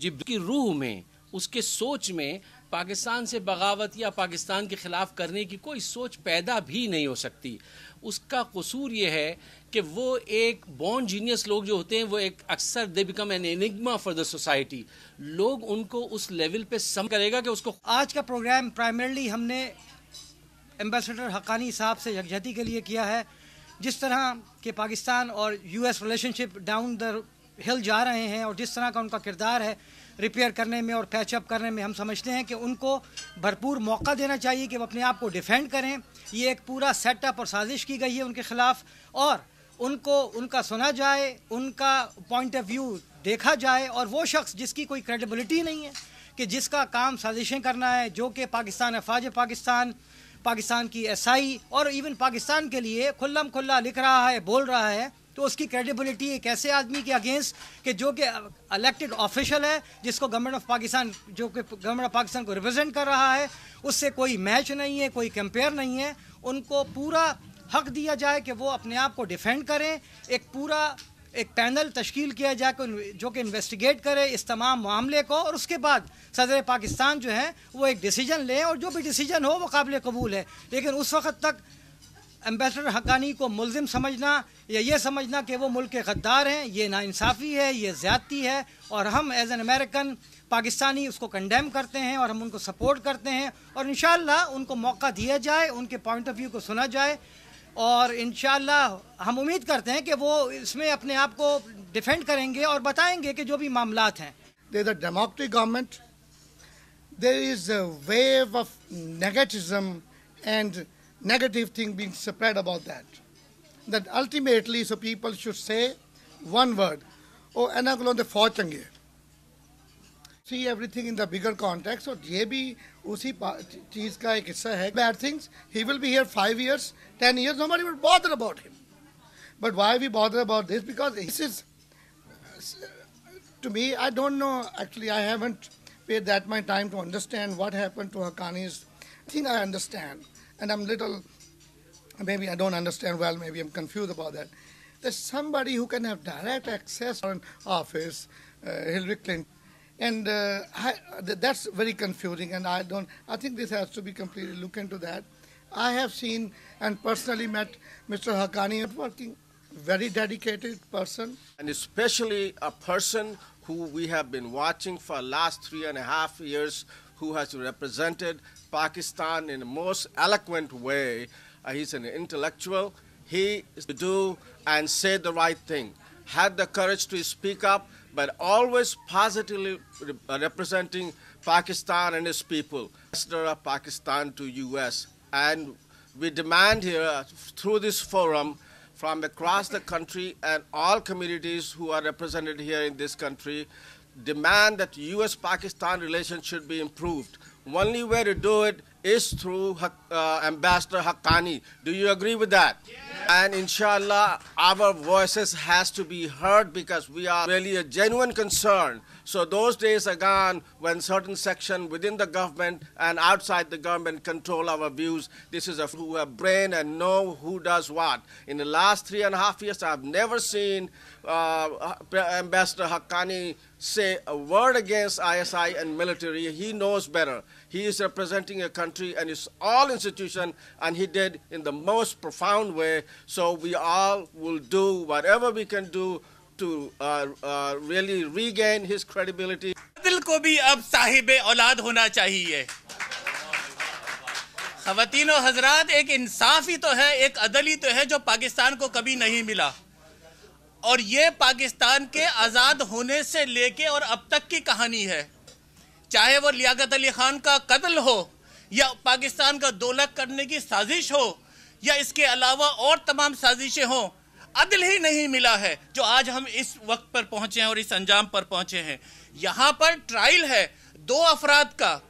जिब्र की रूह में उसके सोच में पाकिस्तान से बगावत या पाकिस्तान के ख़िलाफ़ करने की कोई सोच पैदा भी नहीं हो सकती उसका कसूर यह है कि वो एक बॉन्ड जीनियस लोग जो होते हैं वो एक अक्सर they become an enigma for the society लोग उनको उस लेवल पे सम करेगा कि उसको आज का प्रोग्राम प्राइमरली हमने एम्बेसडर हकानी साहब से यकजहती के लिए किया है जिस तरह के पाकिस्तान और US relationship down the hill जा रहे हैं और जिस तरह का उनका किरदार है रिपेयर करने में और पैचअप करने में हम समझते हैं कि उनको भरपूर मौका देना चाहिए कि वो अपने आप को डिफेंड करें ये एक पूरा सेटअप और साजिश की गई है उनके ख़िलाफ़ और उनको उनका सुना जाए उनका पॉइंट ऑफ व्यू देखा जाए और वो शख्स जिसकी कोई क्रेडिबिलिटी नहीं है कि जिसका काम साजिशें करना है जो कि पाकिस्तान अफवाज पाकिस्तान पाकिस्तान की एसआई और इवन पाकिस्तान के लिए खुल्लम खुल्ला लिख रहा है बोल रहा है तो उसकी क्रेडिबिलिटी एक ऐसे आदमी के अगेंस्ट कि जो कि इलेक्टेड ऑफिशियल है जिसको गवर्नमेंट ऑफ पाकिस्तान जो कि गवर्नमेंट ऑफ पाकिस्तान को रिप्रेजेंट कर रहा है उससे कोई मैच नहीं है कोई कंपेयर नहीं है उनको पूरा हक दिया जाए कि वो अपने आप को डिफेंड करें एक पूरा एक पैनल तश्कील किया जाए जो कि इन्वेस्टिगेट करे इस तमाम मामले को और उसके बाद सदर पाकिस्तान जो है वो एक डिसीजन लें और जो भी डिसीजन हो वो काबिल कबूल है लेकिन उस वक्त तक एम्बेसडर हकानी को मुलजिम समझना या ये समझना कि वो मुल्क के गद्दार हैं ये नाानसाफ़ी है ये ज़्यादती है और हम एज़ एन अमेरिकन पाकिस्तानी उसको कंडेम करते हैं और हम उनको सपोर्ट करते हैं और इन उनको मौका दिया जाए उनके पॉइंट ऑफ व्यू को सुना जाए और इन हम उम्मीद करते हैं कि वो इसमें अपने आप को डिफेंड करेंगे और बताएंगे कि जो भी मामला हैं there democratic government there is a wave of negativism and negative thing being spread about that. That ultimately, so people should say one word. Oh, anagulon the four See everything in the bigger context. So, ye bhi usi cheez ka ek hissa Bad things, he will be here five years, ten years, nobody will bother about him. But why we bother about this? Because he says to me, I don't know, actually, I haven't paid that much time to understand what happened to I think I understand and I'm little, maybe I don't understand well, maybe I'm confused about that. There's somebody who can have direct access on office, uh, Hillary Clinton, and uh, I, that's very confusing. And I don't. I think this has to be completely looked into that. I have seen and personally met Mr. Hakani working, very dedicated person, and especially a person who we have been watching for last three and a half years who has represented Pakistan in the most eloquent way. Uh, he's an intellectual. He is to do and say the right thing, had the courage to speak up, but always positively uh, representing Pakistan and its people. Ambassador of Pakistan to U.S. And we demand here uh, through this forum from across the country and all communities who are represented here in this country demand that U.S.-Pakistan relations should be improved. Only way to do it is through uh, Ambassador Haqqani. Do you agree with that? Yes. And inshallah, our voices has to be heard because we are really a genuine concern. So those days are gone when certain section within the government and outside the government control our views. This is a who have brain and know who does what. In the last three and a half years, I've never seen uh, Ambassador Haqqani say a word against ISI and military. He knows better. He is representing a country and its all institution, and he did in the most profound way. So we all will do whatever we can do to uh, uh, really regain his credibility. दिल को भी अब साहिब औलाद होना चाहिए खवतिनों हजरात एक इंसाफ ही तो है एक अदल और ये पाकिस्तान के आज़ाद होने से लेके और अब तक की कहानी है चाहे वो लियाकत अली खान का कत्ल हो या पाकिस्तान का दौलत करने की साजिश हो या इसके अलावा और तमाम साजिशें हों अदल ही नहीं मिला है जो आज हम इस वक्त पर पहुंचे हैं और इस अंजाम पर पहुंचे हैं यहाँ पर ट्रायल है दो अफराद का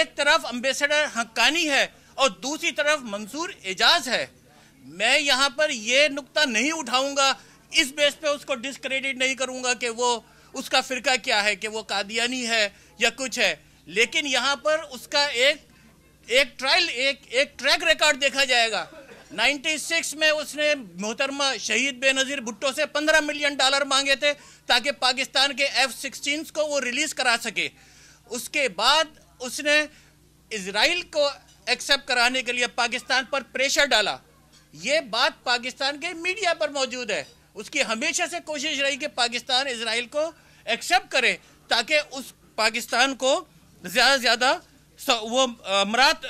एक तरफ अम्बेसडर हक्कानी है और दूसरी तरफ मंसूर एजाज है मैं यहां पर यह नुकता नहीं उठाऊंगा इस बेस पे उसको डिसक्रेडिट नहीं करूंगा कि वो उसका फिरका क्या है कि वो कादियानी है या कुछ है लेकिन यहाँ पर उसका एक एक ट्रायल एक एक ट्रैक रिकॉर्ड देखा जाएगा 96 में उसने मोहतरमा शहीद बेनज़ीर भुट्टो से 15 मिलियन डॉलर मांगे थे ताकि पाकिस्तान के एफ सिक्सटीन को वो रिलीज़ करा सके उसके बाद उसने इसराइल को एक्सेप्ट कराने के लिए पाकिस्तान पर प्रेशर डाला ये बात पाकिस्तान के मीडिया पर मौजूद है उसकी हमेशा से कोशिश रही कि पाकिस्तान इसराइल को एक्सेप्ट करे ताकि उस पाकिस्तान को ज़्यादा से ज़्यादा वो अमरात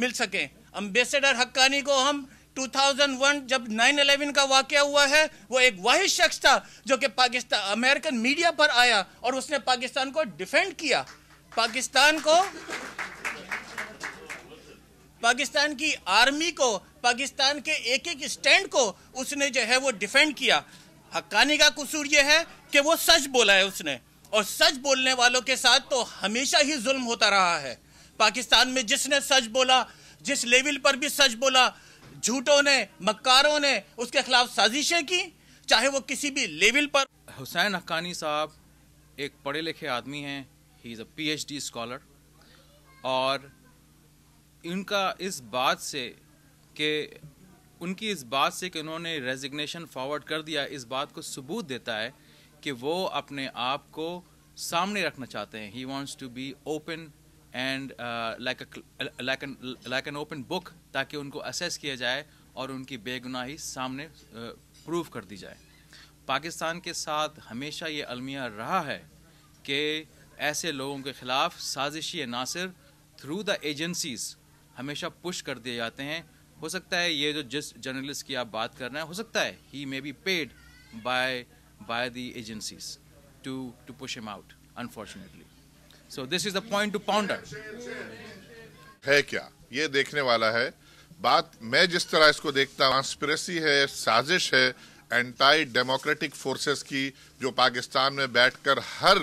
मिल सकें अम्बेसडर हक्कानी को हम 2001 जब 9/11 का वाक़ हुआ है वो एक वाहि शख्स था जो कि पाकिस्तान अमेरिकन मीडिया पर आया और उसने पाकिस्तान को डिफेंड किया पाकिस्तान को पाकिस्तान की आर्मी को पाकिस्तान के एक एक स्टैंड को उसने जो है वो डिफेंड किया हक्कानी का कसूर यह है कि वो सच बोला है उसने और सच बोलने वालों के साथ तो हमेशा ही जुल्म होता रहा है पाकिस्तान में जिसने सच बोला जिस लेवल पर भी सच बोला झूठों ने मक्कारों ने उसके खिलाफ साजिशें की चाहे वो किसी भी लेवल पर हुसैन हक्कानी साहब एक पढ़े लिखे आदमी हैं he is a P scholar और इनका इस बात से कि उनकी इस बात से कि उन्होंने रेजिग्नेशन फॉरवर्ड कर दिया इस बात को सबूत देता है कि वो अपने आप को सामने रखना चाहते हैं he wants to be open and like an open book ताकि उनको असेस किया जाए और उनकी बेगुनाही सामने प्रूव uh, कर दी जाए पाकिस्तान के साथ हमेशा ये अलमिया रहा है कि ऐसे लोगों के ख़िलाफ़ साजिशी नासिर थ्रू द एजेंसीज़ हमेशा पुश कर दिए जाते हैं हो सकता है ये जो जिस जर्नलिस्ट की आप बात कर रहे हैं हो सकता है he may be paid by by the agencies to to push him out unfortunately so this is the point to ponder है क्या ये देखने वाला है बात मैं जिस तरह इसको देखता हूँ कॉन्स्परेसी है साजिश है एंटी डेमोक्रेटिक फोर्सेस की जो पाकिस्तान में बैठकर हर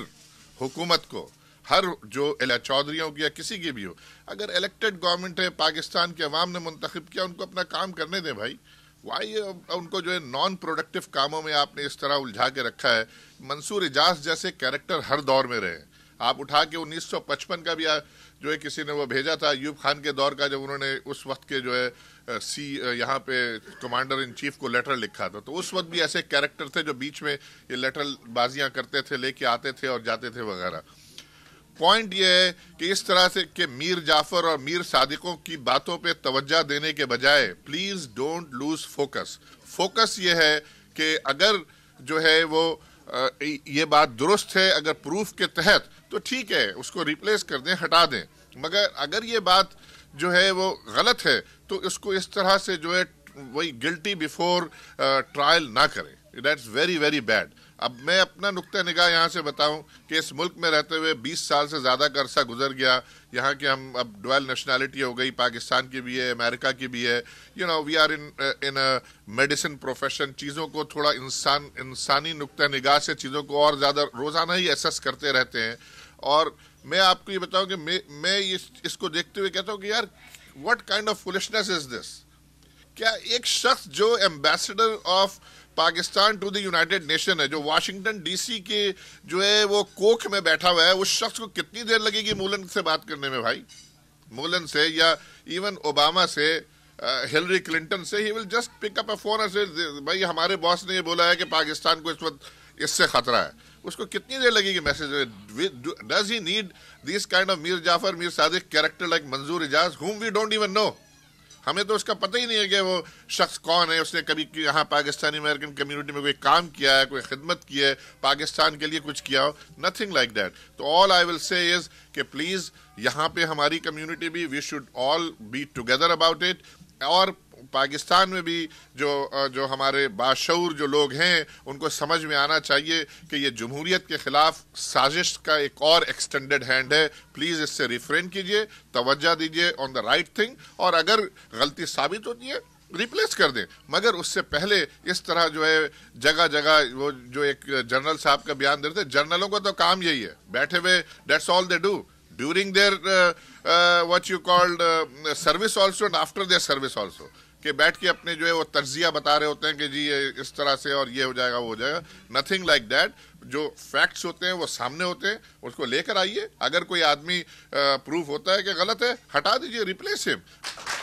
हुकूमत को हर जो एला चौधरी हो या किसी की भी हो अगर इलेक्टेड गवर्नमेंट है पाकिस्तान के अवाम ने मुंतखब किया उनको अपना काम करने दें भाई वाई उनको जो है नॉन प्रोडक्टिव कामों में आपने इस तरह उलझा के रखा है मंसूर एजाज जैसे कैरेक्टर हर दौर में रहे आप उठा के 1955 का भी जो है किसी ने वो भेजा था यूब खान के दौर का जब उन्होंने उस वक्त के जो है सी यहाँ पे कमांडर इन चीफ को लेटर लिखा था तो उस वक्त भी ऐसे कैरेक्टर थे जो बीच में ये लेटर बाजियाँ करते थे लेके आते थे और जाते थे वगैरह पॉइंट ये है कि इस तरह से कि मीर जाफर और मीर सादिकों की बातों पे तवज्जा देने के बजाय please don't lose focus focus ये है कि अगर जो है वो ये बात दुरुस्त है अगर प्रूफ के तहत तो ठीक है उसको रिप्लेस कर दें हटा दें मगर अगर ये बात जो है वो गलत है तो इसको इस तरह से जो है वही गिल्टी बिफोर ट्रायल ना करें दैट्स वेरी वेरी बैड अब मैं अपना नुक़ निगाह यहाँ से बताऊँ कि इस मुल्क में रहते हुए 20 साल से ज़्यादा का अरसा गुजर गया यहाँ के हम अब डुअल नेशनैलिटी हो गई पाकिस्तान की भी है अमेरिका की भी है you know we are in in medicine profession चीज़ों को थोड़ा इंसान इंसानी नुक़ निगाह से चीज़ों को और ज़्यादा रोज़ाना ही एसेस करते रहते हैं और मैं आपको ये बताऊँ कि मैं मैं इस, इसको देखते हुए कहता हूँ कि यार what kind of foolishness is this क्या एक शख्स जो ambassador of Pakistan to the United Nation है जो वाशिंगटन डीसी के जो है वो कोख में बैठा हुआ है उस शख्स को कितनी देर लगेगी मूलन से बात करने में भाई मूलन से या इवन ओबामा से हिलरी uh, क्लिंटन से he will just pick up a phone से भाई हमारे बॉस ने ये बोला है कि पाकिस्तान को इस वक्त इससे खतरा है उसको कितनी देर लगेगी message does he need this kind of Mir Jafar Mir Sadiq character like Manzoor Ijaz whom we don't even know हमें तो उसका पता ही नहीं है कि वो शख्स कौन है उसने कभी यहाँ पाकिस्तानी अमेरिकन कम्युनिटी में कोई काम किया है कोई खिदमत की है पाकिस्तान के लिए कुछ किया हो नथिंग लाइक दैट तो all I will say is कि प्लीज़ यहाँ पे हमारी कम्युनिटी भी we should all be together about it और पाकिस्तान में भी जो जो हमारे बाशूर जो लोग हैं उनको समझ में आना चाहिए कि ये जमहूरीत के ख़िलाफ़ साजिश का एक और एक्सटेंडेड हैंड है प्लीज़ इससे रिफ्रेन कीजिए तोज्जा दीजिए ऑन द राइट थिंग और अगर गलती साबित होती है रिप्लेस कर दें मगर उससे पहले इस तरह जो है जगह जगह वो जो एक जनरल साहब का बयान देते जनरलों का तो काम यही है बैठे हुए that's all they do during their what you called service also and after their service also कि बैठ के अपने जो है वो तर्जिया बता रहे होते हैं कि जी ये इस तरह से और ये हो जाएगा वो हो जाएगा नथिंग लाइक दैट जो फैक्ट्स होते हैं वो सामने होते हैं उसको लेकर आइए अगर कोई आदमी प्रूफ होता है कि गलत है हटा दीजिए रिप्लेस हिम